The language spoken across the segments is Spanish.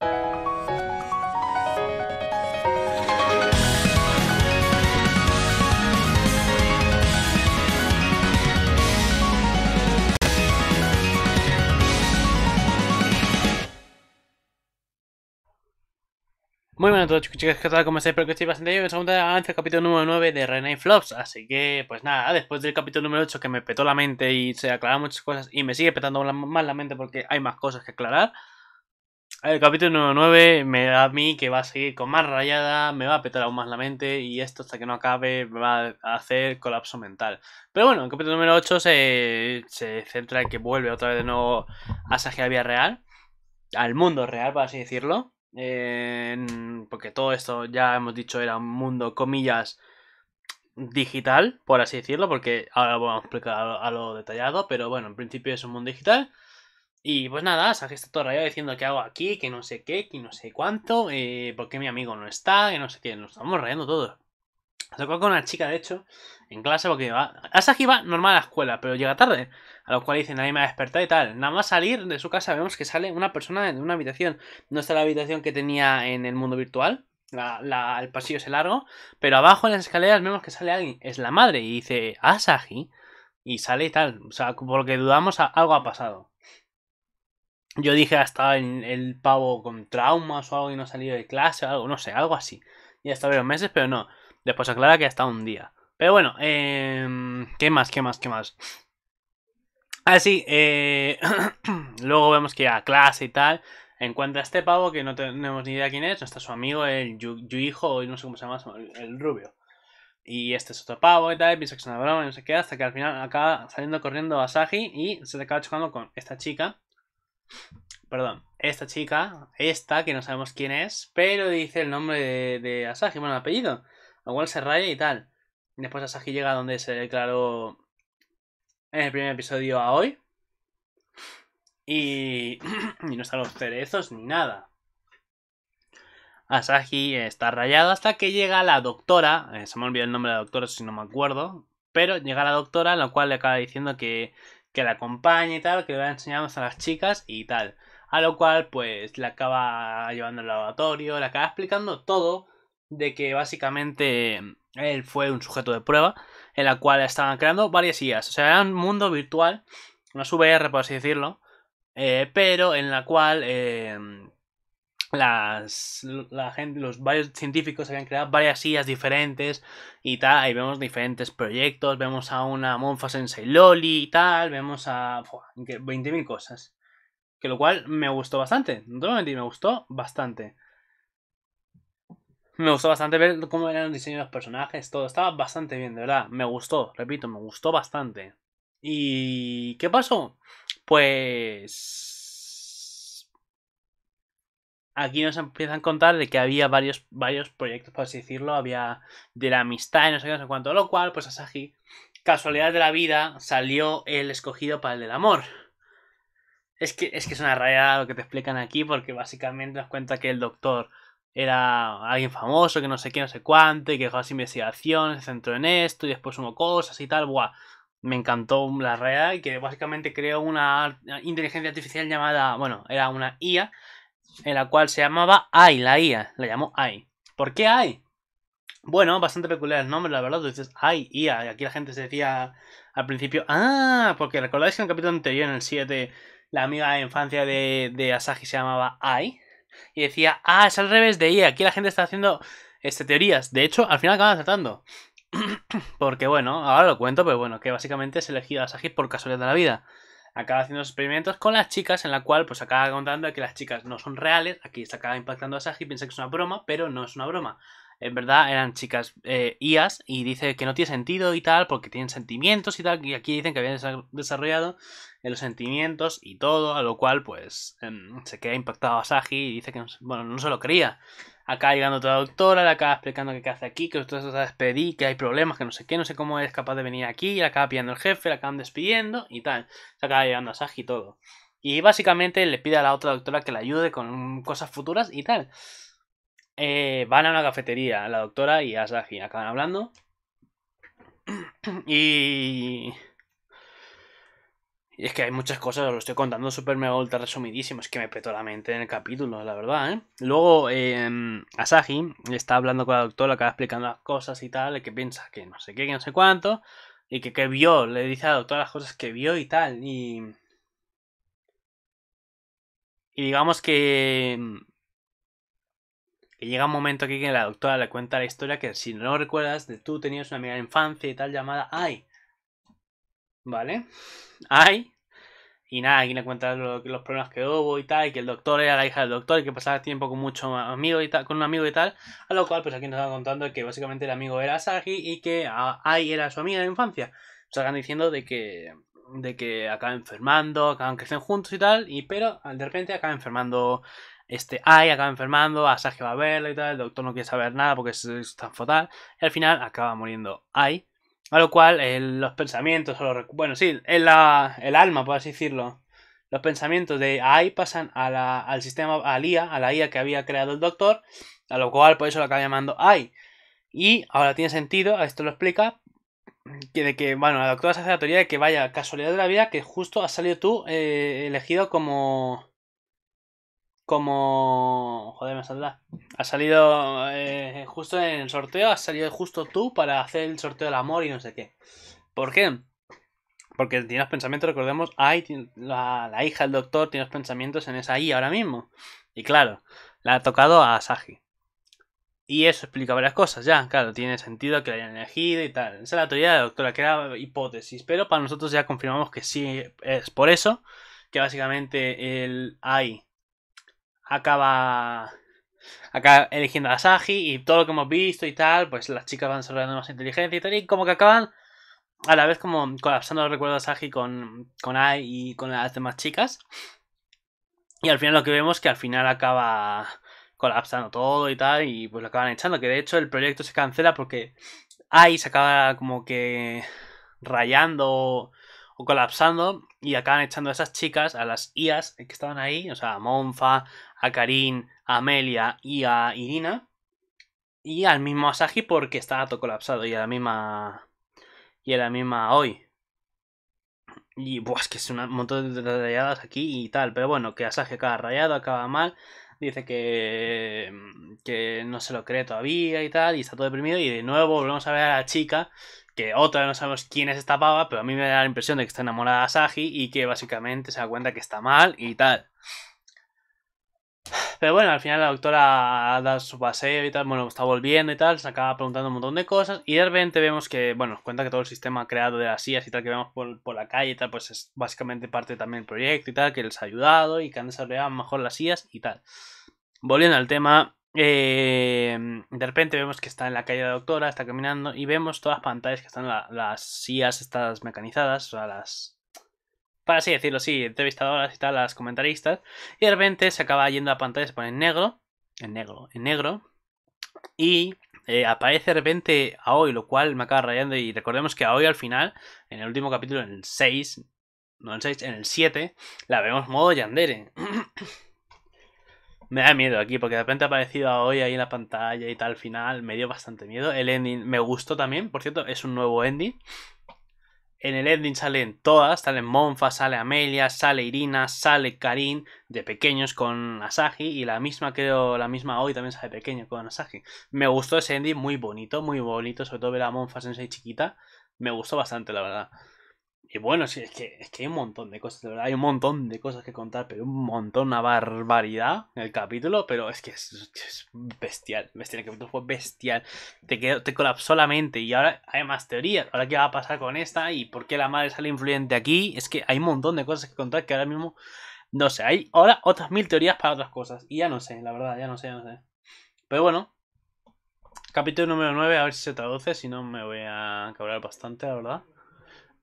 Muy buenas a todos chicos, chicas, ¿qué tal? ¿Cómo estáis? Espero que estéis bastante bien. Vamos a avance el capítulo número 9 de Renai Flops. Así que, pues nada, después del capítulo número 8 que me petó la mente y se aclararon muchas cosas y me sigue petando más la mente porque hay más cosas que aclarar. El capítulo número 9 me da a mí que va a seguir con más rayada, me va a petar aún más la mente y esto hasta que no acabe me va a hacer colapso mental. Pero bueno, el capítulo número 8 se, centra en que vuelve otra vez de nuevo a Sagia Vía Real, al mundo real, por así decirlo. porque todo esto ya hemos dicho era un mundo, comillas, digital, por así decirlo, porque ahora vamos a explicar a lo detallado, pero bueno, en principio es un mundo digital y pues nada, Asagi está todo rayado diciendo que hago aquí, que no sé qué, que no sé cuánto, eh, porque mi amigo no está, que no sé qué, nos estamos rayando todos. Se tocó con una chica, de hecho, en clase, porque va. Asagi va normal a la escuela, pero llega tarde. A lo cual dice, nadie me ha despertado y tal. Nada más salir de su casa, vemos que sale una persona de una habitación. No está la habitación que tenía en el mundo virtual. La, el pasillo es largo. Pero abajo en las escaleras vemos que sale alguien. Es la madre. Y dice, Asagi. Ah, y sale y tal. O sea, porque dudamos, algo ha pasado. Yo dije hasta ah, en el pavo con traumas o algo y no ha salido de clase o algo, no sé, algo así. y hasta varios meses, pero no. Después aclara que estado un día. Pero bueno, em, ¿qué más? ¿Qué más? ¿Qué más? Así, ah, eh, luego vemos que a clase y tal encuentra a este pavo que no tenemos ni idea quién es. No está su amigo, el o no sé cómo se llama, el rubio. Y este es otro pavo y tal, piensa que es una broma no sé qué, hasta que al final acaba saliendo corriendo a y se le acaba chocando con esta chica Perdón. Esta chica, esta, que no sabemos quién es, pero dice el nombre de, Asahi, bueno, el apellido. Lo cual se raya y tal. Después Asahi llega a donde se declaró en el primer episodio a hoy. Y, no están los cerezos ni nada. Asahi está rayado hasta que llega la doctora. Eh, se me olvidó el nombre de la doctora, si no me acuerdo. Pero llega la doctora, la cual le acaba diciendo que que la acompañe y tal, que le va a enseñar a las chicas y tal. A lo cual, pues, le acaba llevando al laboratorio, le acaba explicando todo de que básicamente mm, él fue un sujeto de prueba en la cual estaban creando varias IAs. O sea, era un mundo virtual, una VR, por así decirlo, eh, pero en la cual eh, las la gente, los varios científicos habían creado varias sillas diferentes y tal, ahí vemos diferentes proyectos, vemos a una monfa sensei loli y tal, vemos a 20.000 cosas. Que lo cual me gustó bastante, no te mentir, me gustó bastante. Me gustó bastante ver cómo eran los diseños de los personajes, todo estaba bastante bien, de verdad, me gustó, repito, me gustó bastante. ¿Y qué pasó? Pues aquí nos empiezan a contar de que había varios, varios proyectos, por así decirlo, había de la amistad y no sé qué, no sé cuánto, lo cual, pues Asahi, casualidad de la vida, salió el escogido para el del amor. Es que es, que es una raya lo que te explican aquí, porque básicamente nos cuenta que el doctor era alguien famoso, que no sé qué, no sé cuánto, y que dejó las investigaciones, se centró en esto, y después sumó cosas y tal, buah. Me encantó la realidad. y que básicamente creó una inteligencia artificial llamada, bueno, era una IA, en la cual se llamaba AI, la IA, la llamó AI. ¿Por qué AI? Bueno, bastante peculiar el nombre, la verdad. Tú pues dices, Ai, IA. Y aquí la gente se decía al principio, ah, porque recordáis que en el capítulo anterior, en el 7, la amiga de infancia de, Asagi se llamaba Ai. Y decía, ah, es al revés de IA. Aquí la gente está haciendo este, teorías. De hecho, al final acaban tratando porque bueno, ahora lo cuento, pero bueno, que básicamente es a Asagi por casualidad de la vida acaba haciendo experimentos con las chicas, en la cual pues acaba contando que las chicas no son reales, aquí se acaba impactando a Saji piensa que es una broma, pero no es una broma en verdad eran chicas eh, IAS y dice que no tiene sentido y tal porque tienen sentimientos y tal y aquí dicen que habían desarrollado los sentimientos y todo a lo cual pues em, se queda impactado a Saji y dice que bueno no se lo creía acá llegando otra doctora le acaba explicando que qué hace aquí que va a despedí que hay problemas que no sé qué no sé cómo es capaz de venir aquí y acaba pidiendo el jefe le acaban despidiendo y tal se acaba llegando a Saji y todo y básicamente le pide a la otra doctora que la ayude con cosas futuras y tal eh, van a una cafetería, la doctora y Asahi acaban hablando. Y... y es que hay muchas cosas, os lo estoy contando súper mega ultra resumidísimo. Es que me petó la mente en el capítulo, la verdad, ¿eh? Luego, eh, em, Asahi está hablando con la doctora, acaba explicando las cosas y tal, y que piensa que no sé qué, que no sé cuánto, y que, que vio, le dice a la doctora las cosas que vio y tal, y. Y digamos que que llega un momento aquí que la doctora le cuenta la historia que si no recuerdas, de tú tenías una amiga de infancia y tal llamada ay ¿Vale? ay Y nada, aquí le cuenta los problemas que hubo y tal, y que el doctor era la hija del doctor y que pasaba tiempo con mucho amigo y tal, con un amigo y tal. A lo cual, pues aquí nos va contando que básicamente el amigo era Sagi y que ay era su amiga de infancia. Nos están diciendo de que de que acaban enfermando, acaban creciendo juntos y tal, y pero de repente acaba enfermando este Ai acaba enfermando, a va a verlo y tal, el doctor no quiere saber nada porque es, tan fatal, y al final acaba muriendo Ai, a lo cual los pensamientos, bueno, sí, el, alma, por así decirlo, los pensamientos de AI pasan a la, al sistema, al IA, a la IA que había creado el doctor, a lo cual por eso lo acaba llamando AI. Y ahora tiene sentido, esto lo explica, que de que, bueno, la doctora se hace la teoría de que vaya casualidad de la vida que justo has salido tú eh, elegido como como... Joder, me saldrá. Ha salido eh, justo en el sorteo, Ha salido justo tú para hacer el sorteo del amor y no sé qué. ¿Por qué? Porque tienes pensamientos, recordemos, hay, la, hija del doctor tiene los pensamientos en esa I ahora mismo. Y claro, la ha tocado a Sagi Y eso explica varias cosas, ya, claro, tiene sentido que la hayan elegido y tal. Esa es la teoría de la doctora, que era hipótesis, pero para nosotros ya confirmamos que sí es por eso, que básicamente el AI acaba, acaba eligiendo a Saji y todo lo que hemos visto y tal, pues las chicas van desarrollando más inteligencia y tal, y como que acaban a la vez como colapsando los recuerdos de Saji con, con Ai y con las demás chicas. Y al final lo que vemos es que al final acaba colapsando todo y tal, y pues lo acaban echando, que de hecho el proyecto se cancela porque Ai se acaba como que rayando o colapsando y acaban echando a esas chicas, a las IAS que estaban ahí, o sea, a Monfa, a Karin, a Amelia y a Irina. Y al mismo Asahi porque está todo colapsado y a la misma. Y a la misma hoy. Y pues es que es un montón de rayadas aquí y tal. Pero bueno, que Asahi acaba rayado, acaba mal. Dice que, que no se lo cree todavía y tal. Y está todo deprimido. Y de nuevo volvemos a ver a la chica que otra no sabemos quién es esta pava, pero a mí me da la impresión de que está enamorada de Asahi y que básicamente se da cuenta que está mal y tal. Pero bueno, al final la doctora da su paseo y tal, bueno, está volviendo y tal, se acaba preguntando un montón de cosas y de repente vemos que, bueno, cuenta que todo el sistema creado de las sillas y tal que vemos por, la calle y tal, pues es básicamente parte también del proyecto y tal, que les ha ayudado y que han desarrollado mejor las sillas y tal. Volviendo al tema, eh, de repente vemos que está en la calle la doctora, está caminando y vemos todas las pantallas que están las sillas estas mecanizadas, o sea, las para así decirlo, sí, entrevistadoras y tal, las comentaristas, y de repente se acaba yendo a pantalla, se pone en negro, en negro, en negro, y eh, aparece de repente hoy lo cual me acaba rayando, y recordemos que hoy al final, en el último capítulo, en el 6, no en el 6, en el 7, la vemos modo Yandere. me da miedo aquí, porque de repente ha aparecido Aoi ahí en la pantalla y tal, al final, me dio bastante miedo. El ending me gustó también, por cierto, es un nuevo ending. En el ending salen todas, salen Monfa, sale Amelia, sale Irina, sale Karin, de pequeños con Asahi, y la misma, creo, la misma hoy también sale pequeño con Asahi. Me gustó ese ending, muy bonito, muy bonito, sobre todo ver a Monfa Sensei chiquita, me gustó bastante, la verdad. Y bueno, es que, es que hay un montón de cosas, de verdad, hay un montón de cosas que contar, pero un montón, una barbaridad en el capítulo, pero es que es, bestial, bestial, que capítulo fue bestial, te, quedó, te colapsó la mente y ahora hay más teorías, ahora qué va a pasar con esta y por qué la madre sale influyente aquí, es que hay un montón de cosas que contar que ahora mismo, no sé, hay ahora otras mil teorías para otras cosas y ya no sé, la verdad, ya no sé, no sé. Pero bueno, capítulo número 9, a ver si se traduce, si no me voy a cabrar bastante, la verdad.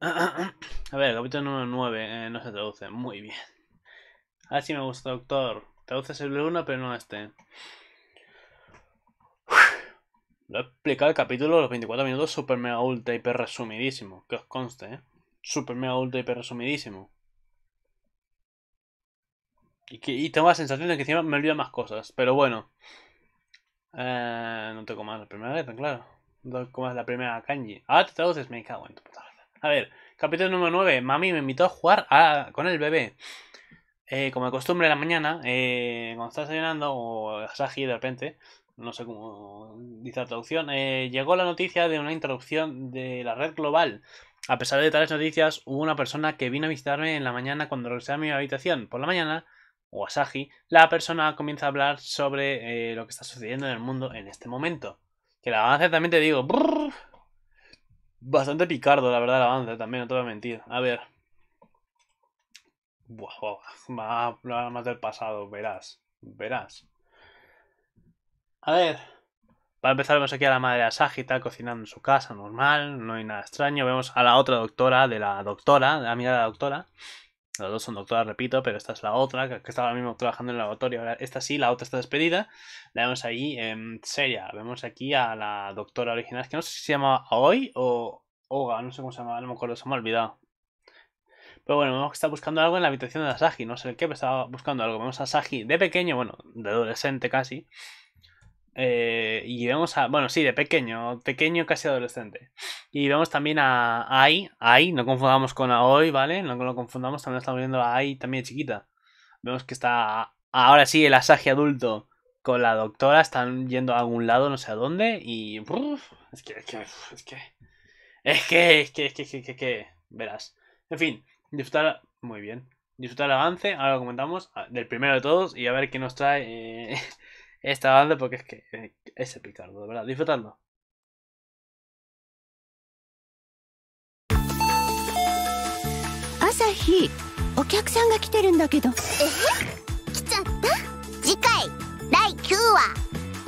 A ver, el capítulo número 9 eh, no se traduce. Muy bien. Así me gusta, doctor. Traduce el 1 pero no este. Lo he explicado el capítulo los 24 minutos super mega ultra hiper resumidísimo. Que os conste, ¿eh? Super mega ultra hiper resumidísimo. Y, que, y tengo la sensación de que encima me olvido más cosas. Pero bueno. Eh, no te comas la primera letra, claro. No te comas la primera kanji. Ah, te traduces, me cago en tu puta. A ver, capítulo número 9. Mami me invitó a jugar con el bebé. Eh, como de costumbre en la mañana, eh, cuando estás llenando, o Asahi de repente, no sé cómo dice la traducción, eh, llegó la noticia de una interrupción de la red global. A pesar de tales noticias, hubo una persona que vino a visitarme en la mañana cuando regresé a mi habitación. Por la mañana, o Asahi, la persona comienza a hablar sobre lo que está sucediendo en el mundo en este momento. Que la avance también te digo, Bastante picardo, la verdad, el avance también, no te voy a mentir. A ver. Buah, buah, más, más del pasado, verás. Verás. A ver. Para empezar, vemos aquí a la madre de cocinando en su casa, normal, no hay nada extraño. Vemos a la otra doctora de la doctora, de la amiga de la doctora. Las dos son doctoras, repito, pero esta es la otra, que estaba ahora mismo trabajando en el laboratorio. esta sí, la otra está despedida. La vemos ahí en em, Seria. Vemos aquí a la doctora original, que no sé si se llama Aoi o Oga, no sé cómo se llama, no me acuerdo, se me ha olvidado. Pero bueno, vemos que está buscando algo en la habitación de Asahi, no sé el qué, pero estaba buscando algo. Vemos a Asahi de pequeño, bueno, de adolescente casi, eh, y vemos a. Bueno, sí, de pequeño, pequeño casi adolescente. Y vemos también a Ai, ay no confundamos con hoy ¿vale? No lo confundamos, también estamos viendo a Ai también chiquita. Vemos que está ahora sí el asaje adulto con la doctora, están yendo a algún lado, no sé a dónde, y. es que, es que, es que. Es que, es que, verás. En fin, disfrutar. Muy bien. Disfrutar el avance, ahora lo comentamos, del primero de todos, y a ver qué nos trae. Eh... esta grande porque es que eh, es el Picardo, de verdad. Disfrutadlo. Asahi, お客さんが来てるんだけど。え来ちゃった次回、第9話。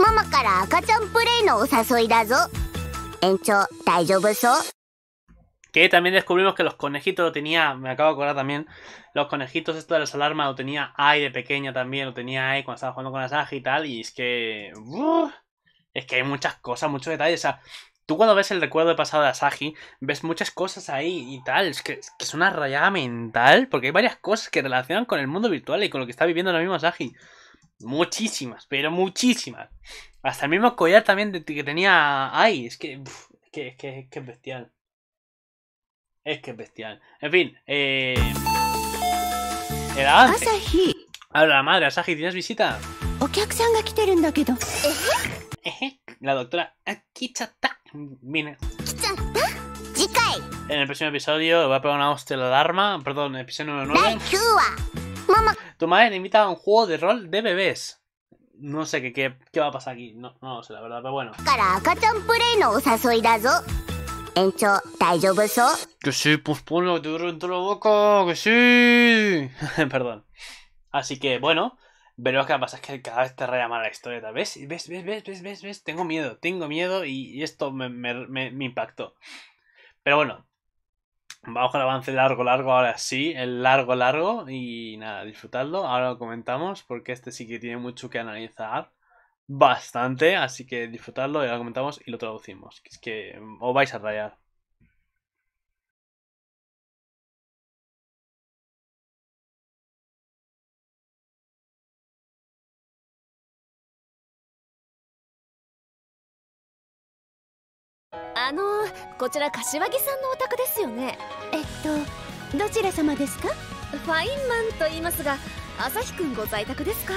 ママから赤ちゃんプレイのお誘いだぞ。延長大丈夫そう Que también descubrimos que los conejitos lo tenía, me acabo de acordar también, los conejitos esto de las alarmas lo tenía Ai de pequeña también, lo tenía ahí cuando estaba jugando con Asagi y tal, y es que... es que hay muchas cosas, muchos detalles, o sea, Tú cuando ves el recuerdo de pasado de Asahi, ves muchas cosas ahí y tal. Es que, es una rayada mental, porque hay varias cosas que relacionan con el mundo virtual y con lo que está viviendo ahora mismo Asagi Muchísimas, pero muchísimas. Hasta el mismo collar también que tenía Ai. Es que, es que, es bestial. Es que es bestial. En fin, eh. El avance. Ahora la madre, Asahi, ¿tienes visita? La doctora Akichata viene. En el próximo episodio va a pegar una hostia la alarma. Perdón, episodio número 9. Tu madre le invita a un juego de rol de bebés. No sé qué, qué, va a pasar aquí. No, no sé, la verdad, pero bueno. 園長、大丈夫そう Que sí, pues ponlo en de la boca, que sí. Perdón. Así que, bueno, veremos qué pasa. Es que cada vez te raya más la historia, tal ¿Ves? ¿Ves? ¿Ves? ¿Ves? ¿Ves? ¿Ves? Tengo miedo, tengo miedo y, esto me, impactó. Pero bueno, Vamos con el avance largo, largo, ahora sí, el largo, largo. Y nada, disfrutadlo. Ahora lo comentamos porque este sí que tiene mucho que analizar. bastante, así que disfrutadlo, ya lo comentamos y lo traducimos. Es que os vais a rayar. あのこちら柏木さんのお宅ですよねえっとどちら様ですかファインマンと言いますが朝日くんご在宅ですか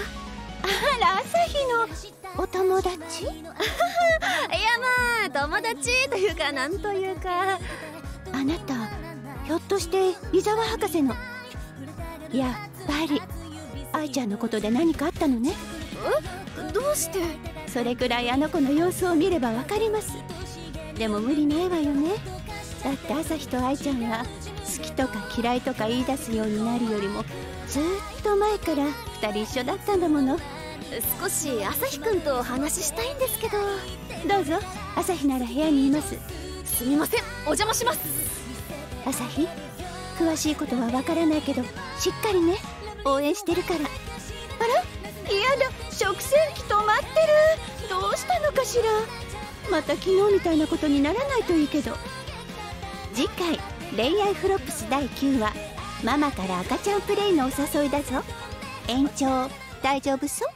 あら朝日のお友達いやまあ友達というかなんというかあなたひょっとして伊沢博士のやっぱり愛ちゃんのことで何かあったのねえどうしてそれくらいあの子の様子を見ればわかりますでも無理ないわよねだって朝日と愛ちゃんは好きとか嫌いとか言い出すようになるよりもずっと前から2人一緒だったんだもの少し朝日君とお話ししたいんですけどどうぞ朝日なら部屋にいますすみませんお邪魔します朝日詳しいことはわからないけどしっかりね応援してるからあら嫌だ食洗機止まってるどうしたのかしらまた昨日みたいなことにならないといいけど次回「恋愛フロップス」第9話ママから赤ちゃんプレイのお誘いだぞ延長大丈夫そう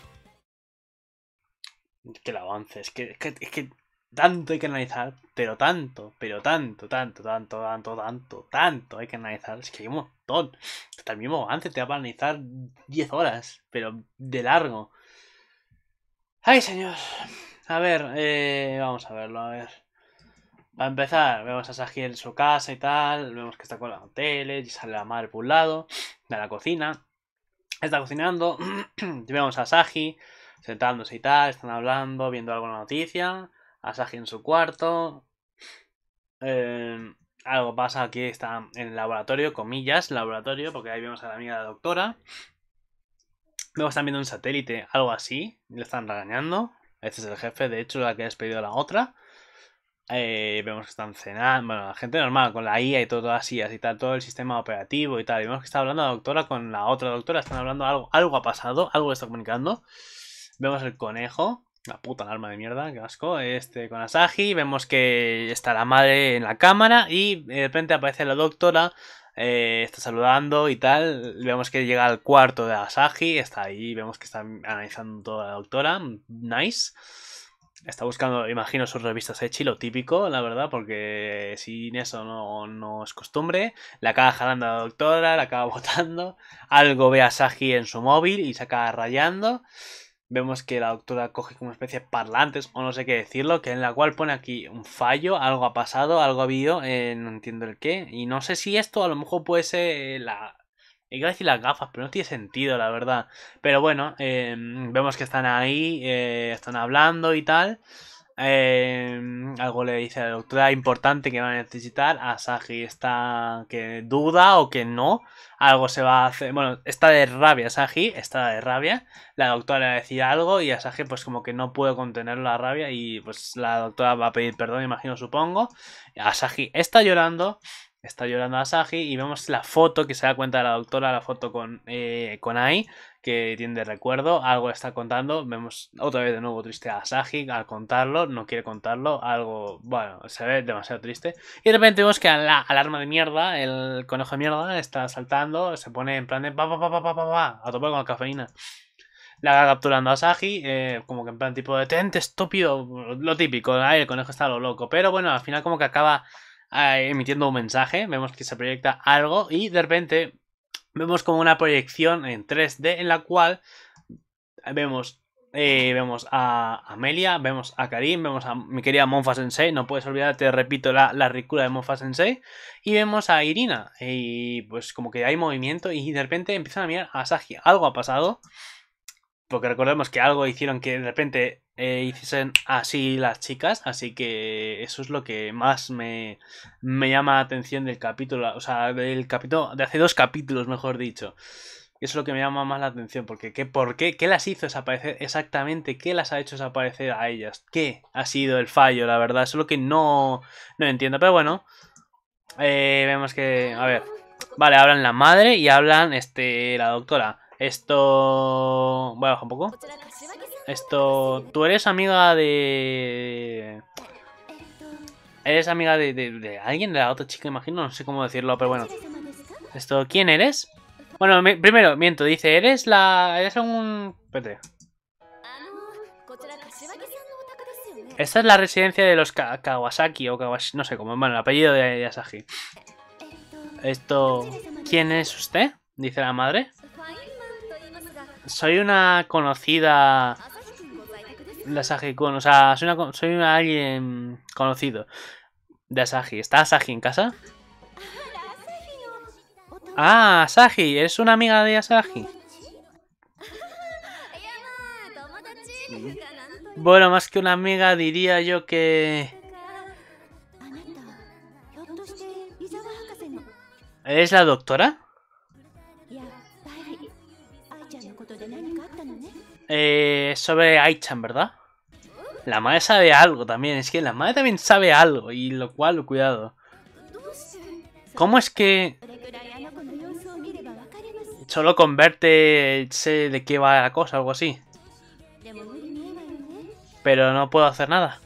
Que el avance, es que, es que, es que tanto hay que analizar, pero tanto, pero tanto, tanto, tanto, tanto, tanto, tanto hay que analizar, es que hay un montón. Hasta el mismo avance te va a analizar 10 horas, pero de largo. ¡Ay, señor! A ver, eh, vamos a verlo, a ver. Va a empezar, vemos a Saji en su casa y tal, vemos que está con la tele, y sale la madre por un lado, de la cocina, está cocinando, vemos a Saji sentándose y tal, están hablando, viendo alguna noticia, a Saji en su cuarto. Em, algo pasa aquí, está en el laboratorio, comillas, laboratorio, porque ahí vemos a la amiga de la doctora. Luego están viendo un satélite, algo así, le están regañando. Este es el jefe, de hecho, la que ha despedido a la otra. Eh, vemos que están cenando, bueno, la gente normal, con la IA y todo, todas así y tal, todo el sistema operativo y tal. vemos que está hablando la doctora con la otra doctora, están hablando algo, algo ha pasado, algo está comunicando. Vemos el conejo, la puta alarma de mierda, qué asco, este con Asagi Vemos que está la madre en la cámara y de repente aparece la doctora. Eh, está saludando y tal. Vemos que llega al cuarto de Asagi Está ahí. Vemos que está analizando toda la doctora. Nice. Está buscando, imagino, sus revistas de chilo típico, la verdad, porque sin eso no, es costumbre. La acaba jalando a la doctora, la acaba votando. Algo ve a Sagi en su móvil y se acaba rayando. Vemos que la doctora coge como especie de parlantes, o no sé qué decirlo, que en la cual pone aquí un fallo, algo ha pasado, algo ha habido, eh, no entiendo el qué. Y no sé si esto a lo mejor puede ser la, Iba a decir las gafas, pero no tiene sentido, la verdad. Pero bueno, em, vemos que están ahí, eh, están hablando y tal. Em, algo le dice a la doctora importante que va a necesitar. Saji está que duda o que no. Algo se va a hacer. Bueno, está de rabia Saji está de rabia. La doctora le va a decir algo y Saji pues como que no puede contener la rabia y pues la doctora va a pedir perdón, imagino, supongo. Saji está llorando está llorando Asahi y vemos la foto que se da cuenta de la doctora, la foto con, eh, con Ai, que tiene de recuerdo, algo está contando, vemos otra vez de nuevo triste a Asahi al contarlo, no quiere contarlo, algo, bueno, se ve demasiado triste. Y de repente vemos que la alarma de mierda, el conejo de mierda, está saltando, se pone en plan de pa pa pa pa pa pa, pa a tope con la cafeína. La capturando a Asahi, eh, como que en plan tipo detente, estúpido, lo típico, ahí el conejo está lo loco, pero bueno, al final como que acaba Ah, emitiendo un mensaje, vemos que se proyecta algo y de repente vemos como una proyección en 3D en la cual vemos eh, vemos a Amelia, vemos a Karim, vemos a mi querida Monfa Sensei, no puedes olvidarte, repito, la, la ricura de Monfa Sensei, y vemos a Irina, y pues como que hay movimiento y de repente empiezan a mirar a Sagi, algo ha pasado, porque recordemos que algo hicieron que de repente eh, hiciesen así las chicas, así que eso es lo que más me, llama la atención del capítulo, o sea, del capítulo, de hace dos capítulos, mejor dicho. Eso es lo que me llama más la atención, porque ¿qué, ¿por qué? ¿Qué las hizo desaparecer exactamente? ¿Qué las ha hecho desaparecer a ellas? ¿Qué ha sido el fallo, la verdad? Eso es lo que no, no entiendo, pero bueno, eh, vemos que, a ver, vale, hablan la madre y hablan este, la doctora. Esto... Voy a bajar un poco. Esto... Tú eres amiga de... Eres amiga de, de, alguien, de la otra chica, imagino. No sé cómo decirlo, pero bueno. Esto... ¿Quién eres? Bueno, primero, miento. Dice, eres la... Eres un... Espérate. Esta es la residencia de los Kawasaki o Kawashi, no sé cómo, bueno, el apellido de Yasagi. Esto... ¿Quién es usted? Dice la madre soy una conocida... De Asahi Kun, o sea, soy, una, soy una alguien conocido de Asahi. ¿Está Asahi en casa? Ah, Asahi, es una amiga de Asagi. Bueno, más que una amiga diría yo que... ¿Es la doctora? Eh, sobre Aichan, ¿verdad? La madre sabe algo también, es que la madre también sabe algo, y lo cual, cuidado. ¿Cómo es que solo converte, sé de qué va la cosa, algo así? Pero no puedo hacer nada.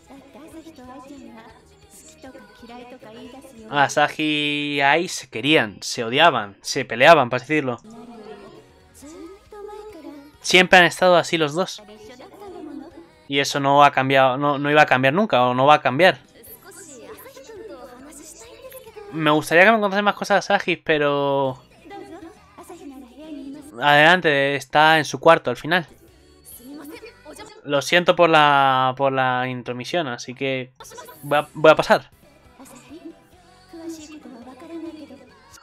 Asahi ah, y Ai se querían, se odiaban, se peleaban, para decirlo. Siempre han estado así los dos. Y eso no ha cambiado, no, iba a cambiar nunca, o no va a cambiar. Me gustaría que me contase más cosas Asahi, pero... Adelante, está en su cuarto al final. Lo siento por la, por la intromisión, así que voy a, voy a pasar.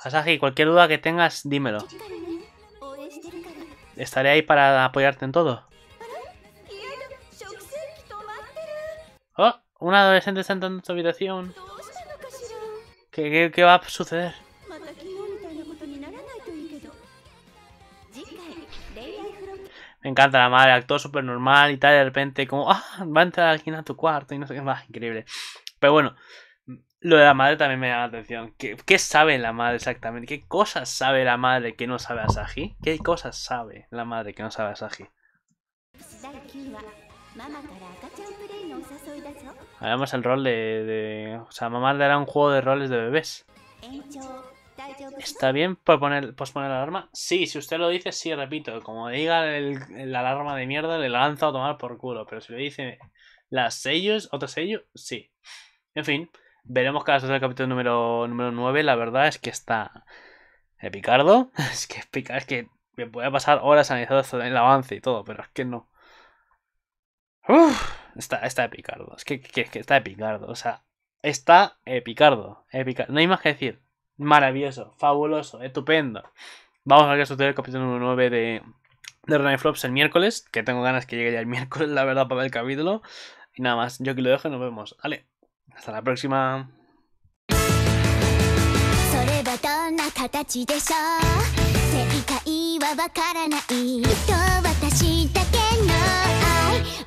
Asahi, cualquier duda que tengas, dímelo estaré ahí para apoyarte en todo. ¡Oh! Un adolescente está entrando en su habitación. ¿Qué, va a suceder? Me encanta la madre, actuó súper normal y tal, de repente como, ah, va a entrar alguien a tu cuarto y no sé qué más, increíble. Pero bueno, lo de la madre también me da la atención. ¿Qué, sabe la madre exactamente? ¿Qué cosas sabe la madre que no sabe Asahi? ¿Qué cosas sabe la madre que no sabe Asahi? Hagamos el rol de, O sea, mamá dará un juego de roles de bebés. ¿Está bien posponer, la alarma? Sí, si usted lo dice, sí, repito. Como diga la alarma de mierda, le lanza a tomar por culo. Pero si le dice las sellos, otro sello, sí. En fin. Veremos qué va a el capítulo número, número 9. La verdad es que está. epicardo Es que pica, es que me puede pasar horas analizando el avance y todo, pero es que no. está, está de Picardo. Es que, está epicardo O sea, está Epicardo. No hay más que decir. Maravilloso, fabuloso, estupendo. Vamos a ver qué sucede el capítulo número 9 de, de Flops el miércoles. Que tengo ganas que llegue ya el miércoles, la verdad, para ver el capítulo. Y nada más, yo aquí lo dejo y nos vemos. Vale. Hasta la próxima. それはどんな形でしょう正はわからないと私だけの愛